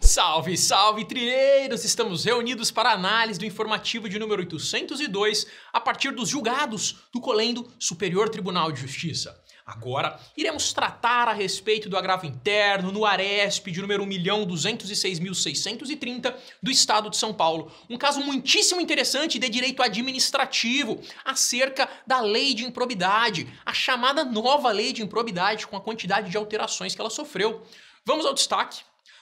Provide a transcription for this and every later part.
Salve, salve trilheiros! Estamos reunidos para análise do informativo de número 802 a partir dos julgados do Colendo Superior Tribunal de Justiça. Agora, iremos tratar a respeito do agravo interno no Aresp de número 1.206.630 do Estado de São Paulo. Um caso muitíssimo interessante de direito administrativo acerca da lei de improbidade, a chamada nova lei de improbidade com a quantidade de alterações que ela sofreu. Vamos ao destaque.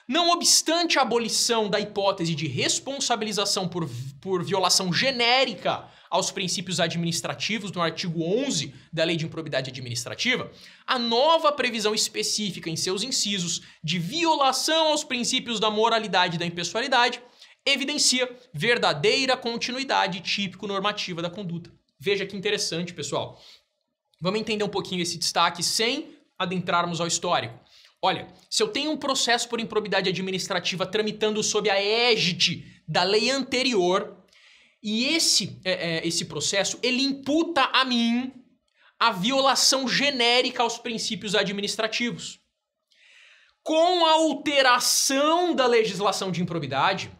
Não obstante a abolição da hipótese de responsabilização por, por violação genérica aos princípios administrativos no artigo 11 da Lei de Improbidade Administrativa, a nova previsão específica em seus incisos de violação aos princípios da moralidade e da impessoalidade evidencia verdadeira continuidade típico-normativa da conduta. Veja que interessante, pessoal. Vamos entender um pouquinho esse destaque sem adentrarmos ao histórico. Olha, se eu tenho um processo por improbidade administrativa tramitando sob a égide da lei anterior, e esse, é, é, esse processo ele imputa a mim a violação genérica aos princípios administrativos. Com a alteração da legislação de improbidade,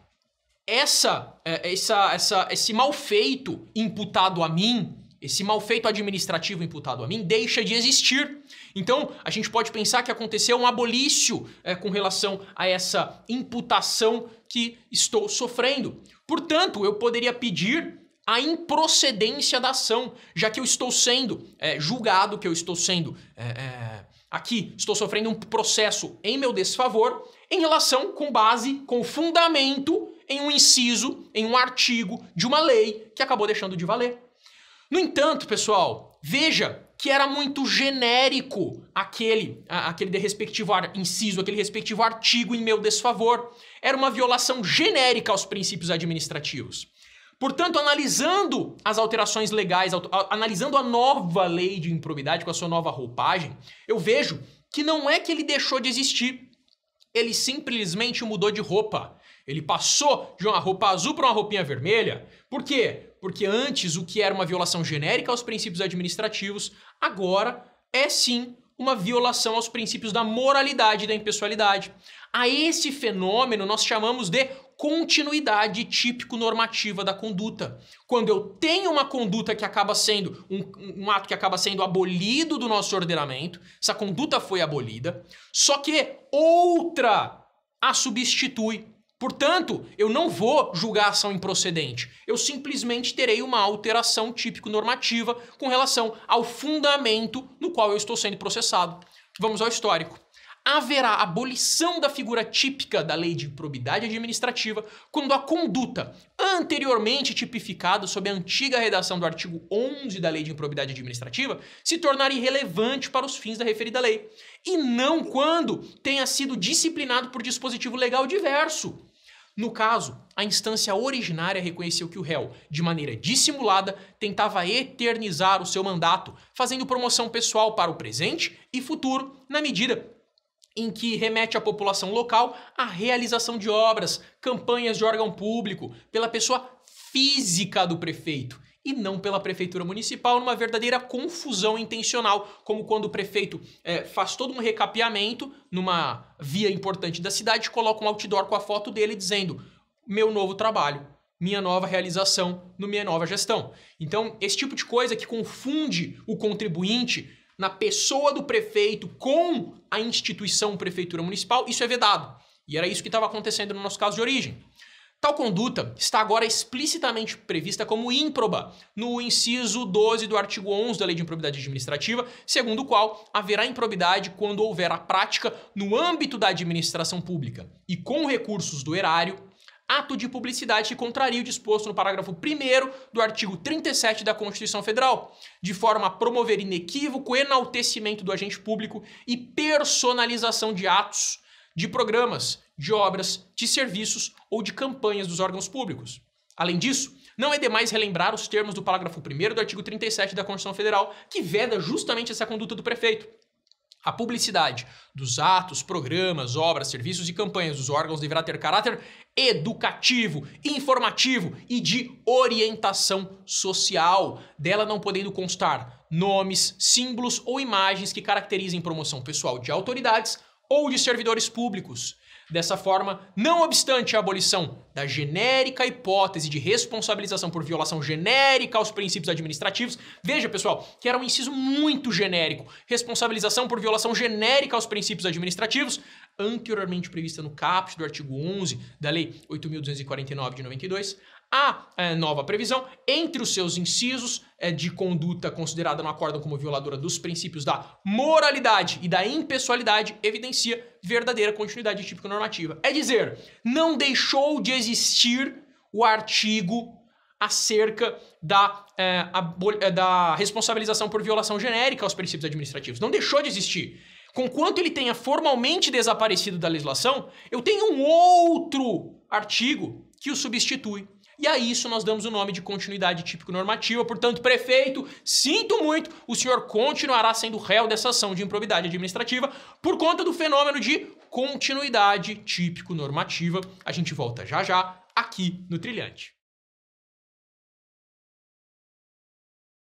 essa, é, essa, essa, esse malfeito imputado a mim esse malfeito administrativo imputado a mim deixa de existir. Então, a gente pode pensar que aconteceu um abolício é, com relação a essa imputação que estou sofrendo. Portanto, eu poderia pedir a improcedência da ação, já que eu estou sendo é, julgado, que eu estou sendo. É, é aqui, estou sofrendo um processo em meu desfavor, em relação com base, com fundamento em um inciso, em um artigo de uma lei que acabou deixando de valer. No entanto, pessoal, veja que era muito genérico aquele, aquele respectivo inciso, aquele respectivo artigo em meu desfavor. Era uma violação genérica aos princípios administrativos. Portanto, analisando as alterações legais, analisando a nova lei de improbidade com a sua nova roupagem, eu vejo que não é que ele deixou de existir, ele simplesmente mudou de roupa. Ele passou de uma roupa azul para uma roupinha vermelha. Por quê? Porque antes o que era uma violação genérica aos princípios administrativos, agora é sim uma violação aos princípios da moralidade e da impessoalidade. A esse fenômeno nós chamamos de continuidade típico normativa da conduta. Quando eu tenho uma conduta que acaba sendo um, um, ato que acaba sendo abolido do nosso ordenamento, essa conduta foi abolida, só que outra a substitui. Portanto, eu não vou julgar a ação improcedente. Eu simplesmente terei uma alteração típico-normativa com relação ao fundamento no qual eu estou sendo processado. Vamos ao histórico. Haverá abolição da figura típica da lei de probidade administrativa quando a conduta anteriormente tipificada sob a antiga redação do artigo 11 da lei de improbidade administrativa se tornar irrelevante para os fins da referida lei, e não quando tenha sido disciplinado por dispositivo legal diverso no caso, a instância originária reconheceu que o réu, de maneira dissimulada, tentava eternizar o seu mandato, fazendo promoção pessoal para o presente e futuro, na medida em que remete à população local a realização de obras, campanhas de órgão público, pela pessoa física do prefeito e não pela prefeitura municipal, numa verdadeira confusão intencional, como quando o prefeito é, faz todo um recapeamento numa via importante da cidade, coloca um outdoor com a foto dele dizendo: meu novo trabalho, minha nova realização no minha nova gestão. Então, esse tipo de coisa que confunde o contribuinte na pessoa do prefeito com a instituição prefeitura municipal, isso é vedado. E era isso que estava acontecendo no nosso caso de origem. Tal conduta está agora explicitamente prevista como ímproba no inciso 12 do artigo 11 da Lei de Improbidade Administrativa, segundo o qual haverá improbidade quando houver a prática no âmbito da administração pública e com recursos do erário ato de publicidade que contraria o disposto no parágrafo 1 do artigo 37 da Constituição Federal, de forma a promover inequívoco enaltecimento do agente público e personalização de atos, de programas, de obras, de serviços ou de campanhas dos órgãos públicos. Além disso, não é demais relembrar os termos do parágrafo 1 do artigo 37 da Constituição Federal, que veda justamente essa conduta do prefeito. A publicidade dos atos, programas, obras, serviços e campanhas dos órgãos deverá ter caráter educativo, informativo e de orientação social, dela não podendo constar nomes, símbolos ou imagens que caracterizem promoção pessoal de autoridades, ou de servidores públicos. Dessa forma, não obstante a abolição da genérica hipótese de responsabilização por violação genérica aos princípios administrativos, veja pessoal, que era um inciso muito genérico, responsabilização por violação genérica aos princípios administrativos, anteriormente prevista no caput do artigo 11 da Lei 8.249 de 92, a é, nova previsão, entre os seus incisos é, de conduta considerada no acórdão como violadora dos princípios da moralidade e da impessoalidade, evidencia verdadeira continuidade típica normativa. É dizer, não deixou de existir o artigo acerca da, é, a, é, da responsabilização por violação genérica aos princípios administrativos. Não deixou de existir. Conquanto ele tenha formalmente desaparecido da legislação, eu tenho um outro artigo que o substitui e a isso nós damos o nome de continuidade típico-normativa. Portanto, prefeito, sinto muito, o senhor continuará sendo réu dessa ação de improbidade administrativa por conta do fenômeno de continuidade típico-normativa. A gente volta já já aqui no Trilhante.